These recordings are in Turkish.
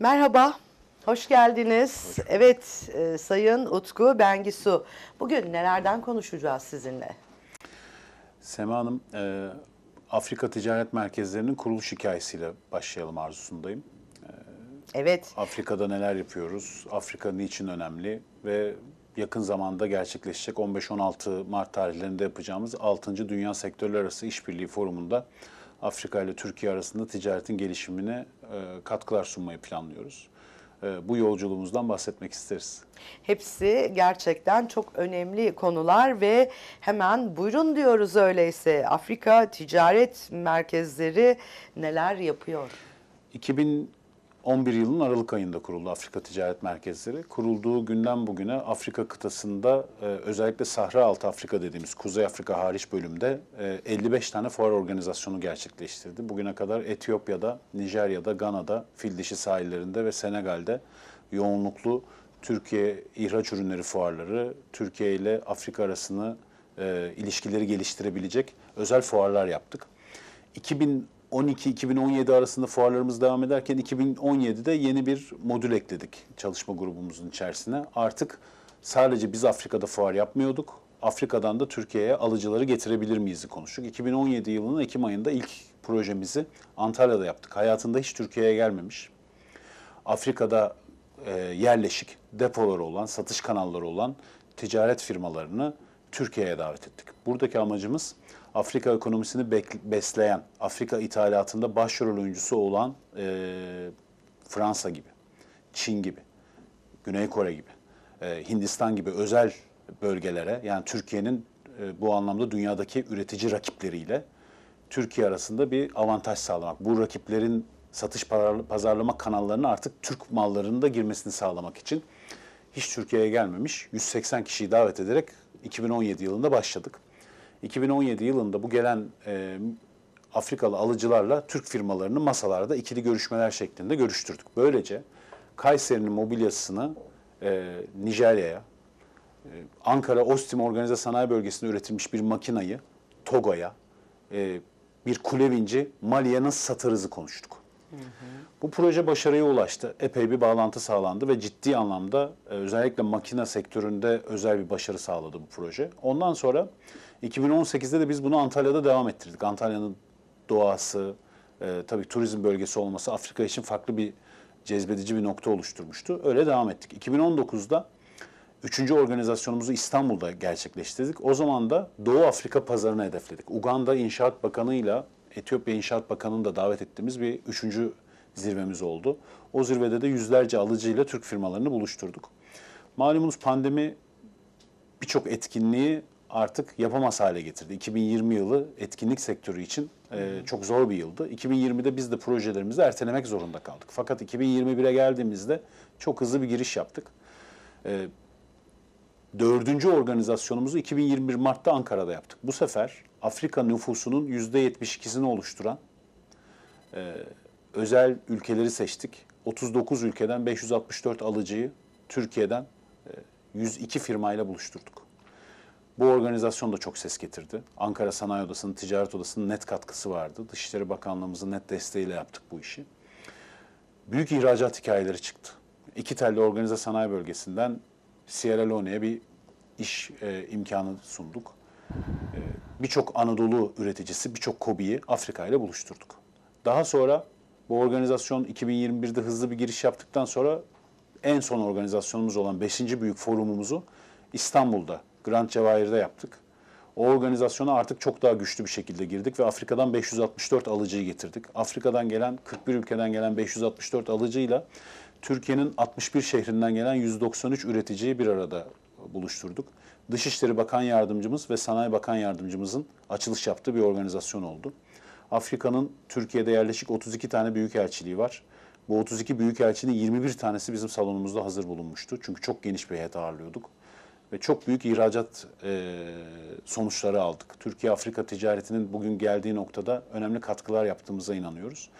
Merhaba, hoş geldiniz. Hocam. Evet, e, Sayın Utku Bengisu. Bugün nelerden konuşacağız sizinle? Sema Hanım, e, Afrika Ticaret Merkezlerinin kuruluş hikayesiyle başlayalım arzusundayım. E, evet. Afrika'da neler yapıyoruz, Afrika niçin önemli ve yakın zamanda gerçekleşecek 15-16 Mart tarihlerinde yapacağımız 6. Dünya Sektörler Arası İşbirliği Forumu'nda Afrika ile Türkiye arasında ticaretin gelişimine e, katkılar sunmayı planlıyoruz e, bu yolculuğumuzdan bahsetmek isteriz. Hepsi gerçekten çok önemli konular ve hemen buyurun diyoruz öyleyse Afrika ticaret merkezleri neler yapıyor? 2000 11 yılın Aralık ayında kuruldu Afrika Ticaret Merkezleri. Kurulduğu günden bugüne Afrika kıtasında e, özellikle Sahra Altı Afrika dediğimiz Kuzey Afrika hariç bölümde e, 55 tane fuar organizasyonu gerçekleştirdi. Bugüne kadar Etiyopya'da, Nijerya'da, Gana'da, Fildişi sahillerinde ve Senegal'de yoğunluklu Türkiye ihraç ürünleri fuarları, Türkiye ile Afrika arasını e, ilişkileri geliştirebilecek özel fuarlar yaptık. 2000 12-2017 arasında fuarlarımız devam ederken 2017'de yeni bir modül ekledik çalışma grubumuzun içerisine. Artık sadece biz Afrika'da fuar yapmıyorduk. Afrika'dan da Türkiye'ye alıcıları getirebilir miyiz konuştuk. 2017 yılının Ekim ayında ilk projemizi Antalya'da yaptık. Hayatında hiç Türkiye'ye gelmemiş. Afrika'da e, yerleşik depoları olan, satış kanalları olan ticaret firmalarını Türkiye'ye davet ettik. Buradaki amacımız Afrika ekonomisini besleyen, Afrika ithalatında başrol oyuncusu olan e, Fransa gibi, Çin gibi, Güney Kore gibi, e, Hindistan gibi özel bölgelere yani Türkiye'nin e, bu anlamda dünyadaki üretici rakipleriyle Türkiye arasında bir avantaj sağlamak. Bu rakiplerin satış pazarlama kanallarına artık Türk mallarında girmesini sağlamak için hiç Türkiye'ye gelmemiş 180 kişiyi davet ederek 2017 yılında başladık. 2017 yılında bu gelen e, Afrikalı alıcılarla Türk firmalarını masalarda ikili görüşmeler şeklinde görüştürdük. Böylece Kayseri'nin mobilyasını e, Nijerya'ya, e, Ankara Ostim Organize Sanayi Bölgesi'nde üretilmiş bir makinayı Togo'ya, e, bir kulevinci Mali'ye nasıl satarızı konuştuk. Hı hı. Bu proje başarıya ulaştı. Epey bir bağlantı sağlandı ve ciddi anlamda e, özellikle makine sektöründe özel bir başarı sağladı bu proje. Ondan sonra 2018'de de biz bunu Antalya'da devam ettirdik. Antalya'nın doğası, e, tabii turizm bölgesi olması Afrika için farklı bir cezbedici bir nokta oluşturmuştu. Öyle devam ettik. 2019'da üçüncü organizasyonumuzu İstanbul'da gerçekleştirdik. O zaman da Doğu Afrika pazarını hedefledik. Uganda İnşaat Bakanı ile Etiyopya İnşaat Bakanı'nı da davet ettiğimiz bir üçüncü zirvemiz oldu. O zirvede de yüzlerce alıcıyla Türk firmalarını buluşturduk. Malumunuz pandemi birçok etkinliği artık yapamaz hale getirdi. 2020 yılı etkinlik sektörü için e, çok zor bir yıldı. 2020'de biz de projelerimizi ertelemek zorunda kaldık. Fakat 2021'e geldiğimizde çok hızlı bir giriş yaptık. E, dördüncü organizasyonumuzu 2021 Mart'ta Ankara'da yaptık. Bu sefer Afrika nüfusunun %72'sini oluşturan e, özel ülkeleri seçtik. 39 ülkeden 564 alıcıyı Türkiye'den e, 102 firmayla buluşturduk. Bu organizasyon da çok ses getirdi. Ankara Sanayi Odası'nın, Ticaret Odası'nın net katkısı vardı. Dışişleri Bakanlığımızın net desteğiyle yaptık bu işi. Büyük ihracat hikayeleri çıktı. İki telli organize sanayi bölgesinden Sierra Leone'ye bir iş e, imkanı sunduk. E, birçok Anadolu üreticisi, birçok KOBİ'yi Afrika ile buluşturduk. Daha sonra bu organizasyon 2021'de hızlı bir giriş yaptıktan sonra en son organizasyonumuz olan 5. Büyük Forumumuzu İstanbul'da Grand Cevahir'de yaptık. O organizasyona artık çok daha güçlü bir şekilde girdik ve Afrika'dan 564 alıcıyı getirdik. Afrika'dan gelen 41 ülkeden gelen 564 alıcıyla Türkiye'nin 61 şehrinden gelen 193 üreticiyi bir arada buluşturduk. Dışişleri Bakan Yardımcımız ve Sanayi Bakan Yardımcımızın açılış yaptığı bir organizasyon oldu. Afrika'nın Türkiye'de yerleşik 32 tane büyükelçiliği var. Bu 32 büyükelçinin 21 tanesi bizim salonumuzda hazır bulunmuştu. Çünkü çok geniş bir heyet ağırlıyorduk ve çok büyük ihracat e, sonuçları aldık. Türkiye-Afrika ticaretinin bugün geldiği noktada önemli katkılar yaptığımıza inanıyoruz.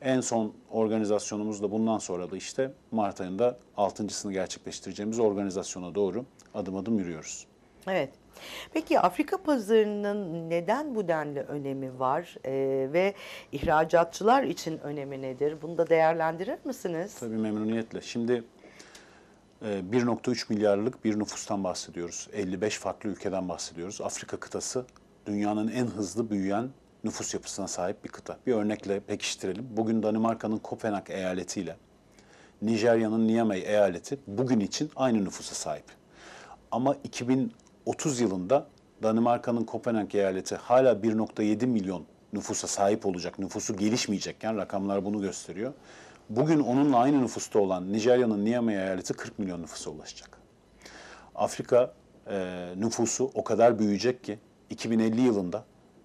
En son organizasyonumuz da bundan sonra da işte Mart ayında altıncısını gerçekleştireceğimiz organizasyona doğru adım adım yürüyoruz. Evet. Peki Afrika pazarının neden bu denli önemi var ee, ve ihracatçılar için önemi nedir? Bunu da değerlendirir misiniz? Tabii memnuniyetle. Şimdi 1.3 ee, milyarlık bir nüfustan bahsediyoruz. 55 farklı ülkeden bahsediyoruz. Afrika kıtası dünyanın en hızlı büyüyen nüfus yapısına sahip bir kıta. Bir örnekle pekiştirelim. Bugün Danimarka'nın Kopenhag eyaletiyle Nijerya'nın Niamey eyaleti bugün için aynı nüfusa sahip. Ama 2030 yılında Danimarka'nın Kopenhag eyaleti hala 1.7 milyon nüfusa sahip olacak. Nüfusu gelişmeyecekken rakamlar bunu gösteriyor. Bugün onunla aynı nüfusta olan Nijerya'nın Niamey eyaleti 40 milyon nüfusa ulaşacak. Afrika e, nüfusu o kadar büyüyecek ki 2050 yılında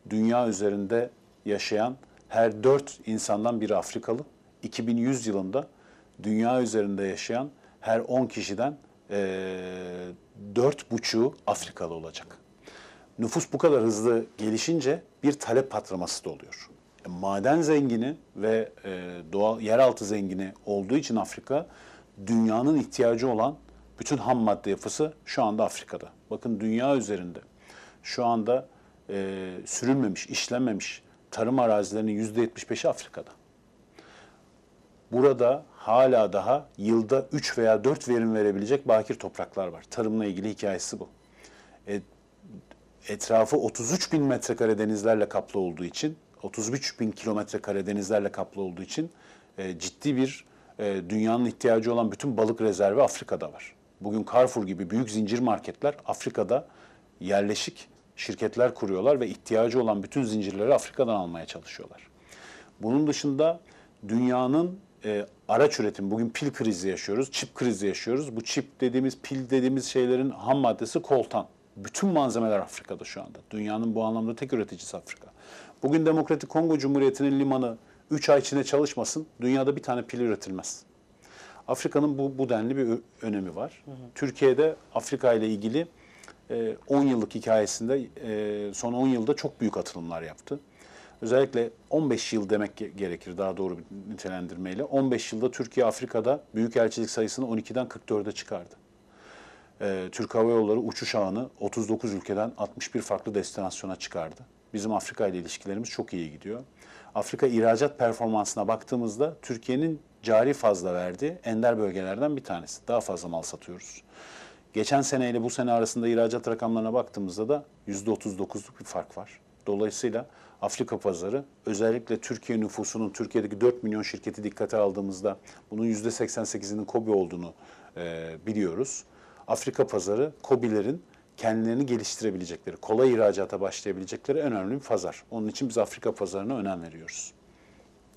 dünya üzerinde yaşayan her 4 insandan biri Afrikalı, 2100 yılında dünya üzerinde yaşayan her 10 kişiden e, dört buçuğu Afrikalı olacak. Nüfus bu kadar hızlı gelişince bir talep patlaması da oluyor maden zengini ve e, doğal yeraltı zengini olduğu için Afrika dünyanın ihtiyacı olan bütün ham madde yapısı şu anda Afrika'da. Bakın dünya üzerinde şu anda e, sürülmemiş, işlenmemiş tarım arazilerinin %75'i Afrika'da. Burada hala daha yılda 3 veya 4 verim verebilecek bakir topraklar var. Tarımla ilgili hikayesi bu. E, etrafı 33 bin metrekare denizlerle kaplı olduğu için 33 bin kilometre kare denizlerle kaplı olduğu için e, ciddi bir e, dünyanın ihtiyacı olan bütün balık rezervi Afrika'da var. Bugün Carrefour gibi büyük zincir marketler Afrika'da yerleşik şirketler kuruyorlar ve ihtiyacı olan bütün zincirleri Afrika'dan almaya çalışıyorlar. Bunun dışında dünyanın e, araç üretim, bugün pil krizi yaşıyoruz, çip krizi yaşıyoruz. Bu çip dediğimiz, pil dediğimiz şeylerin ham maddesi koltan. Bütün malzemeler Afrika'da şu anda. Dünyanın bu anlamda tek üreticisi Afrika. Bugün Demokratik Kongo Cumhuriyeti'nin limanı 3 ay içinde çalışmasın, dünyada bir tane pil üretilmez. Afrika'nın bu, bu denli bir önemi var. Hı hı. Türkiye'de Afrika ile ilgili 10 e, yıllık hikayesinde e, son 10 yılda çok büyük atılımlar yaptı. Özellikle 15 yıl demek gerekir daha doğru bir nitelendirmeyle. 15 yılda Türkiye Afrika'da büyük elçilik sayısını 12'den 44'e çıkardı. E, Türk Hava Yolları uçuş ağını 39 ülkeden 61 farklı destinasyona çıkardı. Bizim Afrika ile ilişkilerimiz çok iyi gidiyor. Afrika ihracat performansına baktığımızda Türkiye'nin cari fazla verdiği ender bölgelerden bir tanesi. Daha fazla mal satıyoruz. Geçen sene ile bu sene arasında ihracat rakamlarına baktığımızda da %39'luk bir fark var. Dolayısıyla Afrika pazarı özellikle Türkiye nüfusunun Türkiye'deki 4 milyon şirketi dikkate aldığımızda bunun %88'inin kobi olduğunu e, biliyoruz. Afrika pazarı kobilerin kendilerini geliştirebilecekleri, kolay ihracata başlayabilecekleri en önemli bir pazar. Onun için biz Afrika pazarına önem veriyoruz.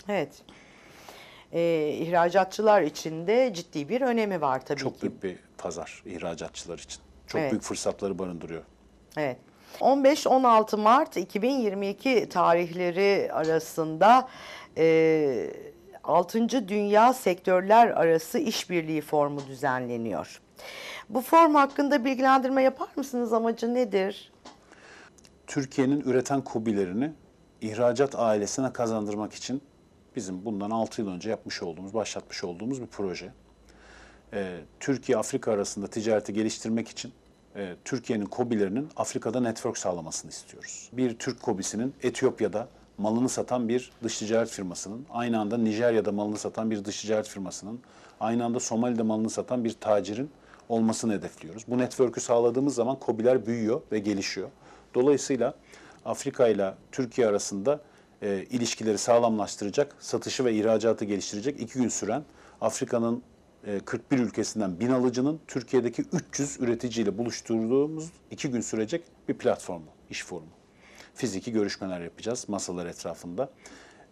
Evet. Ee, ihracatçılar için de ciddi bir önemi var tabii Çok ki. büyük bir pazar ihracatçılar için. Çok Evet. büyük fırsatları barındırıyor. Evet. 15-16 Mart 2022 tarihleri arasında e, 6. Dünya Sektörler Arası İşbirliği Formu düzenleniyor. Bu form hakkında bilgilendirme yapar mısınız? Amacı nedir? Türkiye'nin üreten kubilerini ihracat ailesine kazandırmak için bizim bundan 6 yıl önce yapmış olduğumuz, başlatmış olduğumuz bir proje. Ee, Türkiye-Afrika arasında ticareti geliştirmek için e, Türkiye'nin kobilerinin Afrika'da network sağlamasını istiyoruz. Bir Türk kobisinin Etiyopya'da malını satan bir dış ticaret firmasının, aynı anda Nijerya'da malını satan bir dış ticaret firmasının, aynı anda Somali'de malını satan bir tacirin olmasını hedefliyoruz. Bu network'ü sağladığımız zaman COBİ'ler büyüyor ve gelişiyor. Dolayısıyla Afrika ile Türkiye arasında e, ilişkileri sağlamlaştıracak, satışı ve ihracatı geliştirecek iki gün süren Afrika'nın e, 41 ülkesinden bin alıcının Türkiye'deki 300 üreticiyle buluşturduğumuz iki gün sürecek bir platformu, iş forumu. Fiziki görüşmeler yapacağız masalar etrafında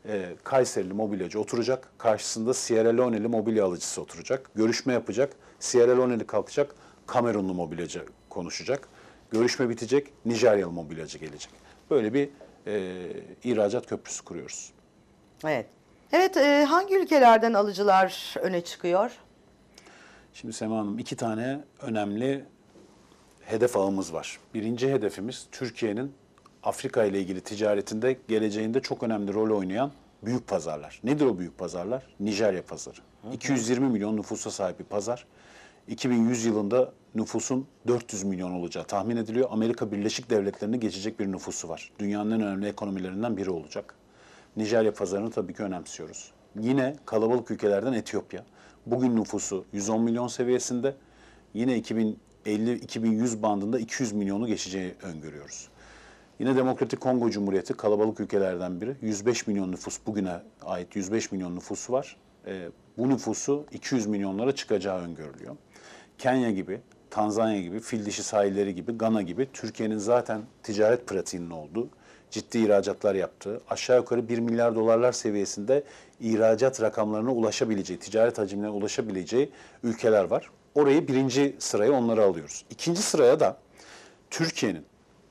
e, Kayserili mobilyacı oturacak. Karşısında Sierra Leone'li mobilya alıcısı oturacak. Görüşme yapacak. Sierra Leone'li kalkacak. Kamerunlu mobilyacı konuşacak. Görüşme bitecek. Nijeryalı mobilyacı gelecek. Böyle bir e, ihracat köprüsü kuruyoruz. Evet. Evet e, hangi ülkelerden alıcılar öne çıkıyor? Şimdi Sema Hanım iki tane önemli hedef ağımız var. Birinci hedefimiz Türkiye'nin Afrika ile ilgili ticaretinde geleceğinde çok önemli rol oynayan büyük pazarlar. Nedir o büyük pazarlar? Nijerya pazarı. Hı hı. 220 milyon nüfusa sahip bir pazar. 2100 yılında nüfusun 400 milyon olacağı tahmin ediliyor. Amerika Birleşik Devletleri'ni geçecek bir nüfusu var. Dünyanın en önemli ekonomilerinden biri olacak. Nijerya pazarını tabii ki önemsiyoruz. Yine kalabalık ülkelerden Etiyopya. Bugün nüfusu 110 milyon seviyesinde. Yine 2050-2100 bandında 200 milyonu geçeceği öngörüyoruz. Yine Demokratik Kongo Cumhuriyeti kalabalık ülkelerden biri. 105 milyon nüfus bugüne ait 105 milyon nüfusu var. E, bu nüfusu 200 milyonlara çıkacağı öngörülüyor. Kenya gibi, Tanzanya gibi, fil dişi sahilleri gibi, Gana gibi Türkiye'nin zaten ticaret pratiğinin olduğu, ciddi ihracatlar yaptığı, aşağı yukarı 1 milyar dolarlar seviyesinde ihracat rakamlarına ulaşabileceği, ticaret hacimine ulaşabileceği ülkeler var. Orayı birinci sıraya onları alıyoruz. İkinci sıraya da Türkiye'nin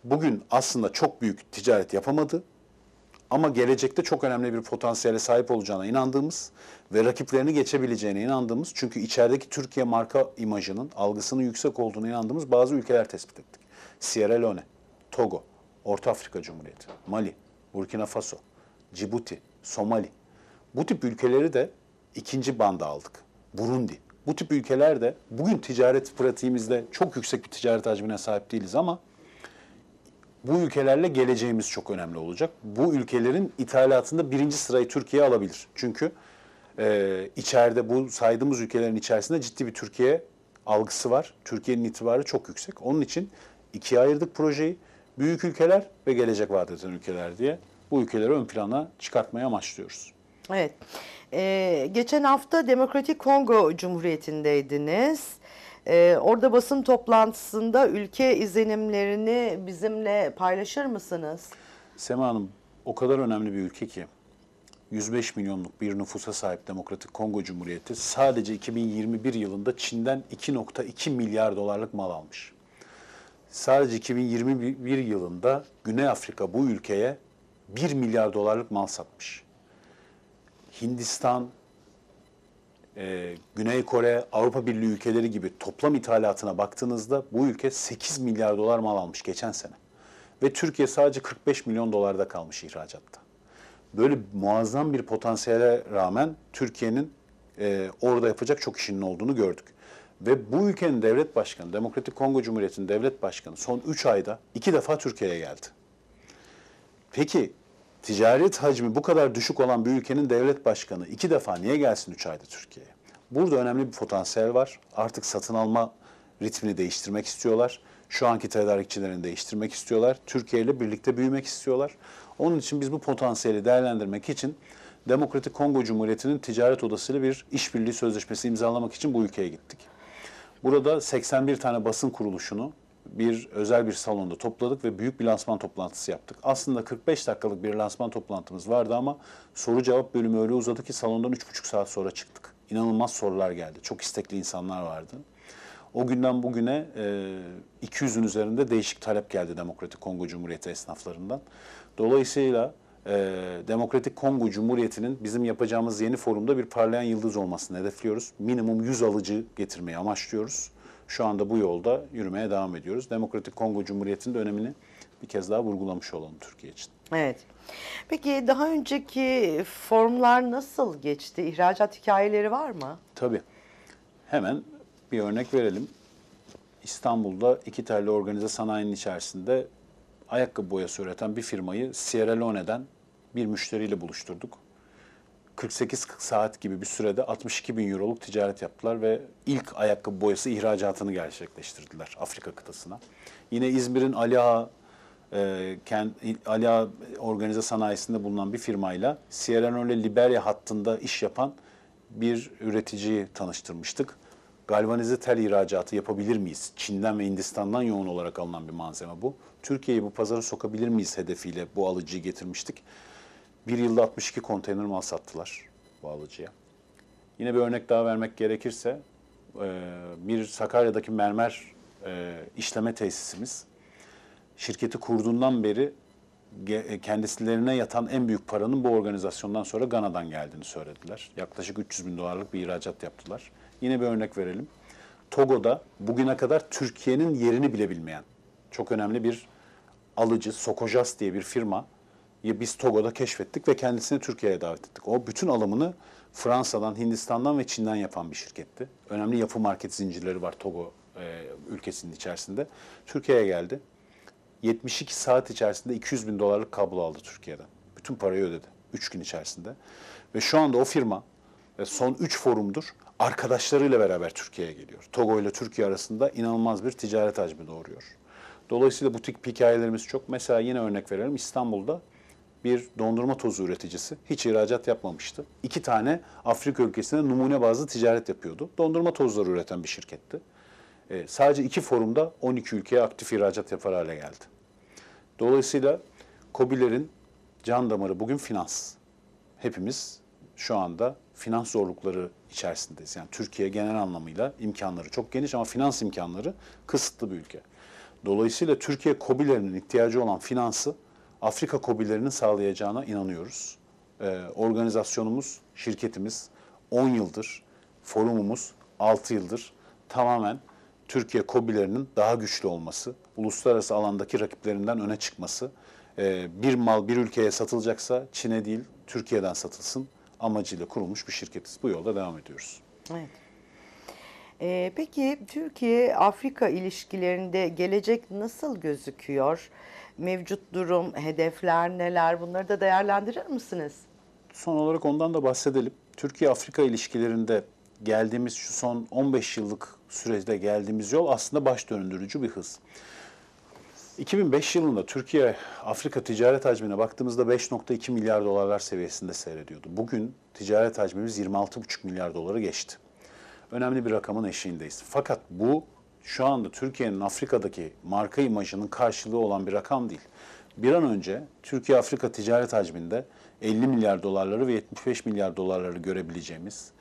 bugün aslında çok büyük ticaret yapamadı ama gelecekte çok önemli bir potansiyele sahip olacağına inandığımız ve rakiplerini geçebileceğine inandığımız çünkü içerideki Türkiye marka imajının algısının yüksek olduğuna inandığımız bazı ülkeler tespit ettik. Sierra Leone, Togo, Orta Afrika Cumhuriyeti, Mali, Burkina Faso, Cibuti, Somali. Bu tip ülkeleri de ikinci banda aldık. Burundi. Bu tip ülkeler de bugün ticaret pratiğimizde çok yüksek bir ticaret hacmine sahip değiliz ama bu ülkelerle geleceğimiz çok önemli olacak. Bu ülkelerin ithalatında birinci sırayı Türkiye alabilir. Çünkü e, içeride bu saydığımız ülkelerin içerisinde ciddi bir Türkiye algısı var. Türkiye'nin itibarı çok yüksek. Onun için ikiye ayırdık projeyi. Büyük ülkeler ve gelecek vaat eden ülkeler diye bu ülkeleri ön plana çıkartmaya amaçlıyoruz. Evet. Ee, geçen hafta Demokratik Kongo Cumhuriyeti'ndeydiniz. Ee, orada basın toplantısında ülke izlenimlerini bizimle paylaşır mısınız? Sema Hanım o kadar önemli bir ülke ki 105 milyonluk bir nüfusa sahip Demokratik Kongo Cumhuriyeti sadece 2021 yılında Çin'den 2.2 milyar dolarlık mal almış. Sadece 2021 yılında Güney Afrika bu ülkeye 1 milyar dolarlık mal satmış. Hindistan, e, Güney Kore, Avrupa Birliği ülkeleri gibi toplam ithalatına baktığınızda bu ülke 8 milyar dolar mal almış geçen sene. Ve Türkiye sadece 45 milyon dolarda kalmış ihracatta. Böyle muazzam bir potansiyele rağmen Türkiye'nin e, orada yapacak çok işinin olduğunu gördük. Ve bu ülkenin devlet başkanı, Demokratik Kongo Cumhuriyeti'nin devlet başkanı son 3 ayda 2 defa Türkiye'ye geldi. Peki ticaret hacmi bu kadar düşük olan bir ülkenin devlet başkanı iki defa niye gelsin üç ayda Türkiye'ye? Burada önemli bir potansiyel var. Artık satın alma ritmini değiştirmek istiyorlar. Şu anki tedarikçilerini değiştirmek istiyorlar. Türkiye ile birlikte büyümek istiyorlar. Onun için biz bu potansiyeli değerlendirmek için Demokratik Kongo Cumhuriyeti'nin ticaret odasıyla bir işbirliği sözleşmesi imzalamak için bu ülkeye gittik. Burada 81 tane basın kuruluşunu, bir özel bir salonda topladık ve büyük bir lansman toplantısı yaptık. Aslında 45 dakikalık bir lansman toplantımız vardı ama soru cevap bölümü öyle uzadı ki salondan 3,5 saat sonra çıktık. İnanılmaz sorular geldi. Çok istekli insanlar vardı. O günden bugüne e, 200'ün üzerinde değişik talep geldi Demokratik Kongo Cumhuriyeti esnaflarından. Dolayısıyla e, Demokratik Kongo Cumhuriyeti'nin bizim yapacağımız yeni forumda bir parlayan yıldız olmasını hedefliyoruz. Minimum 100 alıcı getirmeyi amaçlıyoruz şu anda bu yolda yürümeye devam ediyoruz. Demokratik Kongo Cumhuriyeti'nin de önemini bir kez daha vurgulamış olalım Türkiye için. Evet. Peki daha önceki formlar nasıl geçti? İhracat hikayeleri var mı? Tabii. Hemen bir örnek verelim. İstanbul'da iki telli organize sanayinin içerisinde ayakkabı boyası üreten bir firmayı Sierra Leone'den bir müşteriyle buluşturduk. 48 saat gibi bir sürede 62 bin euroluk ticaret yaptılar ve ilk ayakkabı boyası ihracatını gerçekleştirdiler Afrika kıtasına. Yine İzmir'in Aliha e, kend, Ali organize sanayisinde bulunan bir firmayla Sierra Leone liberia hattında iş yapan bir üreticiyi tanıştırmıştık. Galvanize tel ihracatı yapabilir miyiz? Çin'den ve Hindistan'dan yoğun olarak alınan bir malzeme bu. Türkiye'yi bu pazara sokabilir miyiz hedefiyle bu alıcıyı getirmiştik. Bir yılda 62 konteyner mal sattılar Bağlıcı'ya. Yine bir örnek daha vermek gerekirse e, bir Sakarya'daki mermer e, işleme tesisimiz şirketi kurduğundan beri e, kendisilerine yatan en büyük paranın bu organizasyondan sonra Gana'dan geldiğini söylediler. Yaklaşık 300 bin dolarlık bir ihracat yaptılar. Yine bir örnek verelim. Togo'da bugüne kadar Türkiye'nin yerini bile bilmeyen çok önemli bir alıcı Sokojas diye bir firma biz Togo'da keşfettik ve kendisini Türkiye'ye davet ettik. O bütün alımını Fransa'dan, Hindistan'dan ve Çin'den yapan bir şirketti. Önemli yapı market zincirleri var Togo e, ülkesinin içerisinde. Türkiye'ye geldi. 72 saat içerisinde 200 bin dolarlık kablo aldı Türkiye'den. Bütün parayı ödedi 3 gün içerisinde. Ve şu anda o firma e, son 3 forumdur arkadaşlarıyla beraber Türkiye'ye geliyor. Togo ile Türkiye arasında inanılmaz bir ticaret hacmi doğuruyor. Dolayısıyla butik hikayelerimiz çok. Mesela yine örnek verelim İstanbul'da bir dondurma tozu üreticisi. Hiç ihracat yapmamıştı. İki tane Afrika ülkesinde numune bazlı ticaret yapıyordu. Dondurma tozları üreten bir şirketti. E, sadece iki forumda 12 ülkeye aktif ihracat yapar hale geldi. Dolayısıyla Kobilerin can damarı bugün finans. Hepimiz şu anda finans zorlukları içerisindeyiz. Yani Türkiye genel anlamıyla imkanları çok geniş ama finans imkanları kısıtlı bir ülke. Dolayısıyla Türkiye Kobilerin ihtiyacı olan finansı Afrika kobilerinin sağlayacağına inanıyoruz. Ee, organizasyonumuz, şirketimiz 10 yıldır, forumumuz 6 yıldır tamamen Türkiye kobilerinin daha güçlü olması, uluslararası alandaki rakiplerinden öne çıkması, e, bir mal bir ülkeye satılacaksa Çin'e değil Türkiye'den satılsın amacıyla kurulmuş bir şirketiz. Bu yolda devam ediyoruz. Evet. Ee, peki Türkiye-Afrika ilişkilerinde gelecek nasıl gözüküyor? mevcut durum, hedefler neler bunları da değerlendirir misiniz? Son olarak ondan da bahsedelim. Türkiye-Afrika ilişkilerinde geldiğimiz şu son 15 yıllık sürede geldiğimiz yol aslında baş döndürücü bir hız. 2005 yılında Türkiye Afrika ticaret hacmine baktığımızda 5.2 milyar dolarlar seviyesinde seyrediyordu. Bugün ticaret hacmimiz 26.5 milyar doları geçti. Önemli bir rakamın eşiğindeyiz. Fakat bu şu anda Türkiye'nin Afrika'daki marka imajının karşılığı olan bir rakam değil. Bir an önce Türkiye-Afrika ticaret hacminde 50 milyar dolarları ve 75 milyar dolarları görebileceğimiz,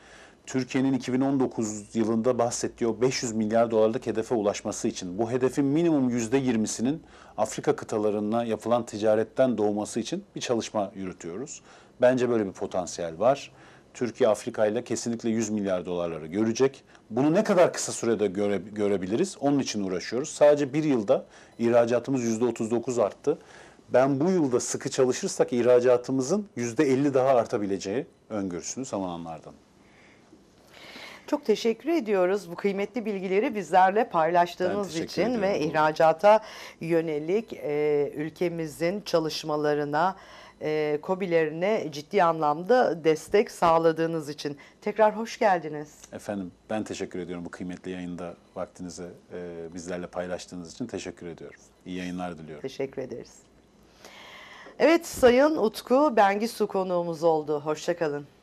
Türkiye'nin 2019 yılında bahsettiği o 500 milyar dolarlık hedefe ulaşması için bu hedefin minimum %20'sinin Afrika kıtalarına yapılan ticaretten doğması için bir çalışma yürütüyoruz. Bence böyle bir potansiyel var. Türkiye Afrika ile kesinlikle 100 milyar dolarları görecek. Bunu ne kadar kısa sürede göre, görebiliriz? Onun için uğraşıyoruz. Sadece bir yılda ihracatımız %39 arttı. Ben bu yılda sıkı çalışırsak ihracatımızın %50 daha artabileceği öngörüsünü savunanlardan. Çok teşekkür ediyoruz bu kıymetli bilgileri bizlerle paylaştığınız için ediyorum. ve ihracata yönelik e, ülkemizin çalışmalarına e, COBİ'lerine ciddi anlamda destek sağladığınız için. Tekrar hoş geldiniz. Efendim ben teşekkür ediyorum bu kıymetli yayında vaktinizi e, bizlerle paylaştığınız için teşekkür ediyorum. İyi yayınlar diliyorum. Teşekkür ederiz. Evet Sayın Utku Bengisu konuğumuz oldu. Hoşçakalın.